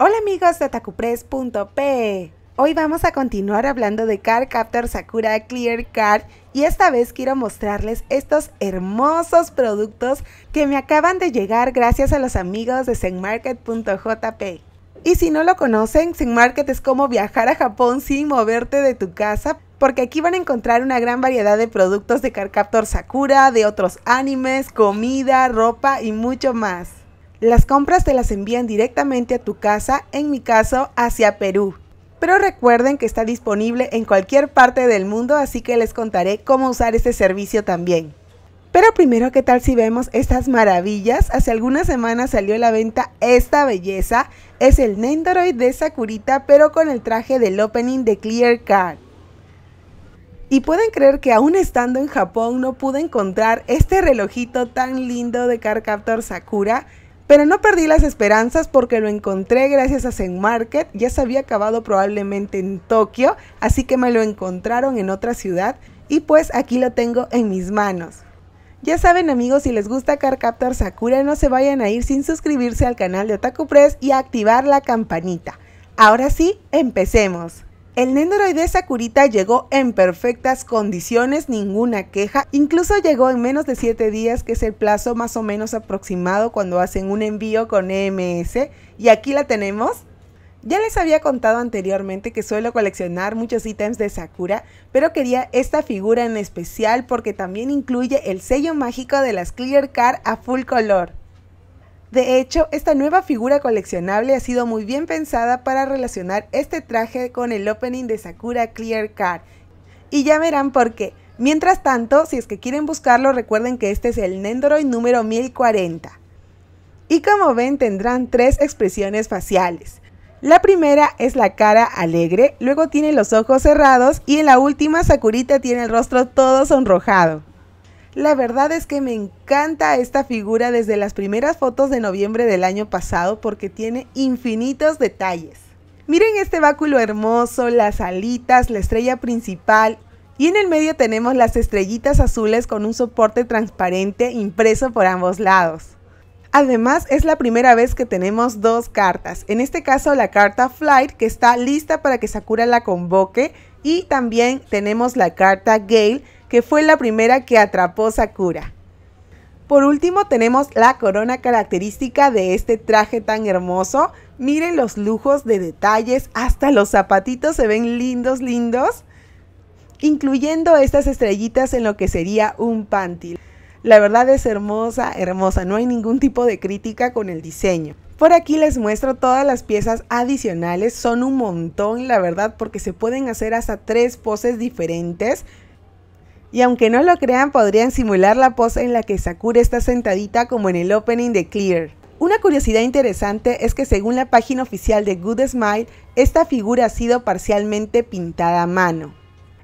Hola amigos de atacupress.p. Hoy vamos a continuar hablando de Car Captor Sakura Clear Card y esta vez quiero mostrarles estos hermosos productos que me acaban de llegar gracias a los amigos de zenmarket.jp. Y si no lo conocen, Zenmarket es como viajar a Japón sin moverte de tu casa, porque aquí van a encontrar una gran variedad de productos de Car Captor Sakura, de otros animes, comida, ropa y mucho más. Las compras te las envían directamente a tu casa, en mi caso hacia Perú. Pero recuerden que está disponible en cualquier parte del mundo, así que les contaré cómo usar este servicio también. Pero primero, ¿qué tal si vemos estas maravillas? Hace algunas semanas salió a la venta esta belleza. Es el Nendoroid de Sakurita, pero con el traje del opening de Clear Card. Y pueden creer que aún estando en Japón no pude encontrar este relojito tan lindo de Car Sakura pero no perdí las esperanzas porque lo encontré gracias a Zen Market, ya se había acabado probablemente en Tokio, así que me lo encontraron en otra ciudad y pues aquí lo tengo en mis manos. Ya saben amigos, si les gusta Carcaptor Sakura no se vayan a ir sin suscribirse al canal de Otaku Press y activar la campanita. Ahora sí, empecemos. El de Sakurita llegó en perfectas condiciones, ninguna queja, incluso llegó en menos de 7 días, que es el plazo más o menos aproximado cuando hacen un envío con EMS. Y aquí la tenemos. Ya les había contado anteriormente que suelo coleccionar muchos ítems de Sakura, pero quería esta figura en especial porque también incluye el sello mágico de las Clear Card a full color. De hecho, esta nueva figura coleccionable ha sido muy bien pensada para relacionar este traje con el opening de Sakura Clear Card. Y ya verán por qué. Mientras tanto, si es que quieren buscarlo, recuerden que este es el Nendoroid número 1040. Y como ven, tendrán tres expresiones faciales. La primera es la cara alegre, luego tiene los ojos cerrados y en la última Sakurita tiene el rostro todo sonrojado. La verdad es que me encanta esta figura desde las primeras fotos de noviembre del año pasado porque tiene infinitos detalles. Miren este báculo hermoso, las alitas, la estrella principal y en el medio tenemos las estrellitas azules con un soporte transparente impreso por ambos lados. Además es la primera vez que tenemos dos cartas, en este caso la carta Flight que está lista para que Sakura la convoque y también tenemos la carta Gale que fue la primera que atrapó Sakura. Por último tenemos la corona característica de este traje tan hermoso. Miren los lujos de detalles, hasta los zapatitos se ven lindos, lindos, incluyendo estas estrellitas en lo que sería un panty. La verdad es hermosa, hermosa, no hay ningún tipo de crítica con el diseño. Por aquí les muestro todas las piezas adicionales, son un montón la verdad porque se pueden hacer hasta tres poses diferentes. Y aunque no lo crean, podrían simular la pose en la que Sakura está sentadita como en el opening de Clear. Una curiosidad interesante es que según la página oficial de Good Smile, esta figura ha sido parcialmente pintada a mano.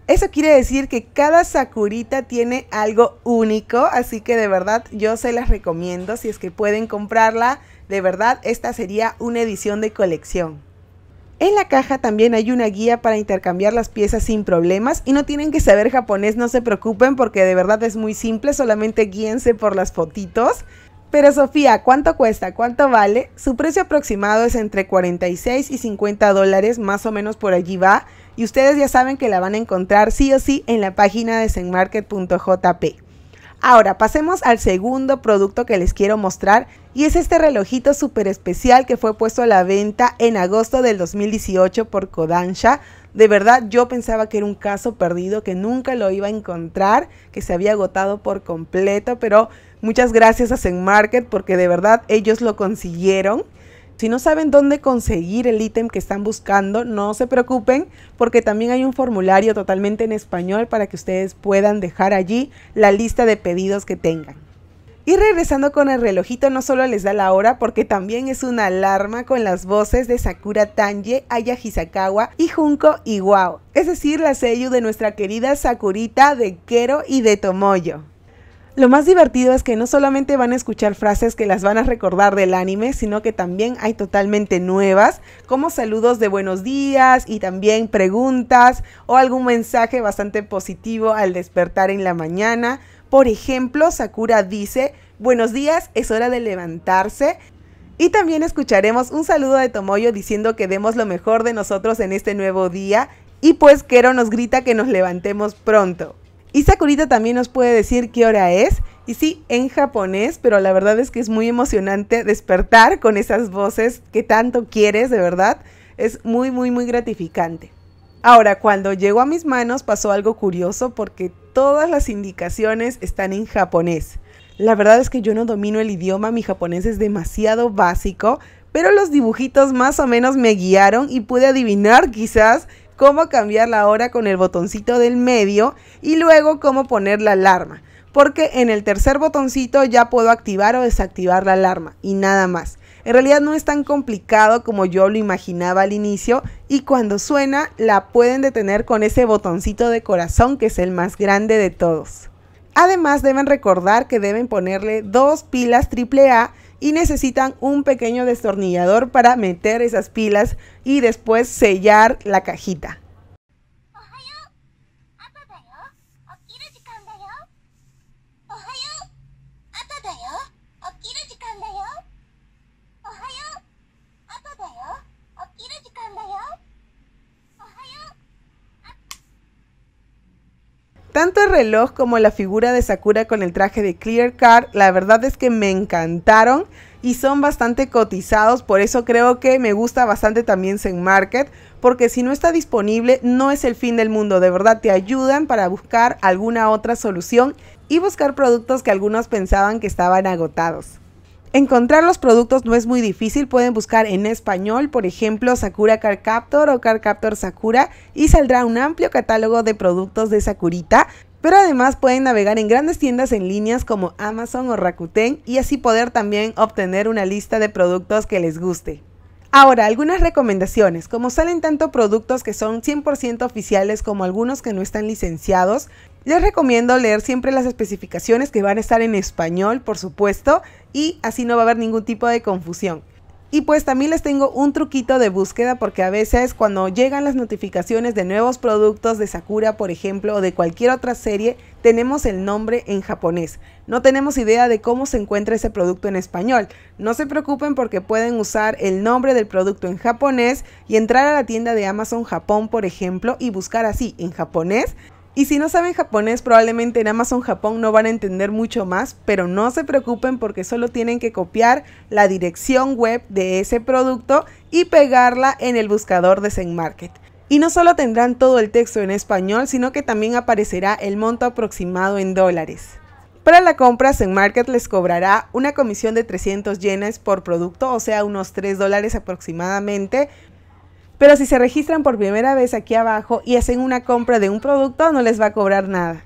Eso quiere decir que cada Sakurita tiene algo único, así que de verdad yo se las recomiendo si es que pueden comprarla. De verdad, esta sería una edición de colección. En la caja también hay una guía para intercambiar las piezas sin problemas y no tienen que saber japonés, no se preocupen porque de verdad es muy simple, solamente guíense por las fotitos. Pero Sofía, ¿cuánto cuesta? ¿Cuánto vale? Su precio aproximado es entre 46 y 50 dólares, más o menos por allí va. Y ustedes ya saben que la van a encontrar sí o sí en la página de Zenmarket.jp. Ahora, pasemos al segundo producto que les quiero mostrar y es este relojito súper especial que fue puesto a la venta en agosto del 2018 por Kodansha. De verdad, yo pensaba que era un caso perdido, que nunca lo iba a encontrar, que se había agotado por completo, pero muchas gracias a Zen Market porque de verdad ellos lo consiguieron. Si no saben dónde conseguir el ítem que están buscando, no se preocupen porque también hay un formulario totalmente en español para que ustedes puedan dejar allí la lista de pedidos que tengan. Y regresando con el relojito, no solo les da la hora, porque también es una alarma con las voces de Sakura Tanje, Aya Hisakawa y Junko Iwao, es decir, la sello de nuestra querida Sakurita de Kero y de Tomoyo. Lo más divertido es que no solamente van a escuchar frases que las van a recordar del anime, sino que también hay totalmente nuevas, como saludos de buenos días y también preguntas o algún mensaje bastante positivo al despertar en la mañana. Por ejemplo, Sakura dice, buenos días, es hora de levantarse. Y también escucharemos un saludo de Tomoyo diciendo que demos lo mejor de nosotros en este nuevo día. Y pues Kero nos grita que nos levantemos pronto. Y Sakurita también nos puede decir qué hora es. Y sí, en japonés, pero la verdad es que es muy emocionante despertar con esas voces que tanto quieres, de verdad. Es muy, muy, muy gratificante. Ahora, cuando llegó a mis manos pasó algo curioso porque todas las indicaciones están en japonés. La verdad es que yo no domino el idioma, mi japonés es demasiado básico, pero los dibujitos más o menos me guiaron y pude adivinar quizás cómo cambiar la hora con el botoncito del medio y luego cómo poner la alarma, porque en el tercer botoncito ya puedo activar o desactivar la alarma y nada más. En realidad no es tan complicado como yo lo imaginaba al inicio y cuando suena la pueden detener con ese botoncito de corazón que es el más grande de todos. Además deben recordar que deben ponerle dos pilas AAA y necesitan un pequeño destornillador para meter esas pilas y después sellar la cajita. Tanto el reloj como la figura de Sakura con el traje de Clear Card, la verdad es que me encantaron y son bastante cotizados, por eso creo que me gusta bastante también Zen Market, porque si no está disponible no es el fin del mundo, de verdad te ayudan para buscar alguna otra solución y buscar productos que algunos pensaban que estaban agotados. Encontrar los productos no es muy difícil, pueden buscar en español, por ejemplo, Sakura Car o Car Sakura y saldrá un amplio catálogo de productos de Sakurita, pero además pueden navegar en grandes tiendas en líneas como Amazon o Rakuten y así poder también obtener una lista de productos que les guste. Ahora, algunas recomendaciones. Como salen tanto productos que son 100% oficiales como algunos que no están licenciados, les recomiendo leer siempre las especificaciones que van a estar en español, por supuesto, y así no va a haber ningún tipo de confusión. Y pues también les tengo un truquito de búsqueda porque a veces cuando llegan las notificaciones de nuevos productos de Sakura, por ejemplo, o de cualquier otra serie, tenemos el nombre en japonés. No tenemos idea de cómo se encuentra ese producto en español. No se preocupen porque pueden usar el nombre del producto en japonés y entrar a la tienda de Amazon Japón, por ejemplo, y buscar así en japonés y si no saben japonés, probablemente en Amazon Japón no van a entender mucho más, pero no se preocupen porque solo tienen que copiar la dirección web de ese producto y pegarla en el buscador de Zen Market. Y no solo tendrán todo el texto en español, sino que también aparecerá el monto aproximado en dólares. Para la compra, Zen Market les cobrará una comisión de 300 yenes por producto, o sea, unos 3 dólares aproximadamente, pero si se registran por primera vez aquí abajo y hacen una compra de un producto, no les va a cobrar nada.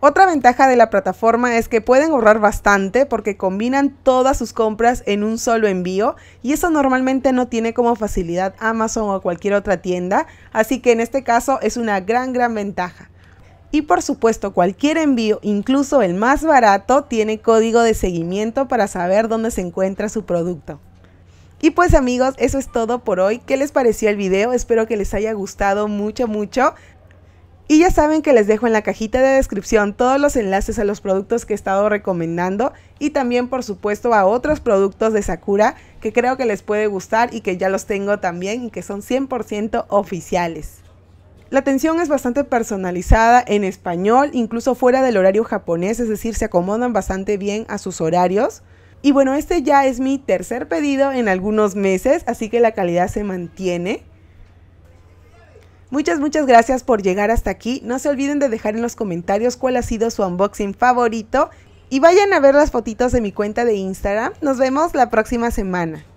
Otra ventaja de la plataforma es que pueden ahorrar bastante porque combinan todas sus compras en un solo envío y eso normalmente no tiene como facilidad Amazon o cualquier otra tienda, así que en este caso es una gran, gran ventaja. Y por supuesto, cualquier envío, incluso el más barato, tiene código de seguimiento para saber dónde se encuentra su producto. Y pues amigos, eso es todo por hoy. ¿Qué les pareció el video? Espero que les haya gustado mucho, mucho. Y ya saben que les dejo en la cajita de descripción todos los enlaces a los productos que he estado recomendando y también por supuesto a otros productos de Sakura que creo que les puede gustar y que ya los tengo también y que son 100% oficiales. La atención es bastante personalizada en español, incluso fuera del horario japonés, es decir, se acomodan bastante bien a sus horarios. Y bueno, este ya es mi tercer pedido en algunos meses, así que la calidad se mantiene. Muchas, muchas gracias por llegar hasta aquí. No se olviden de dejar en los comentarios cuál ha sido su unboxing favorito. Y vayan a ver las fotitos de mi cuenta de Instagram. Nos vemos la próxima semana.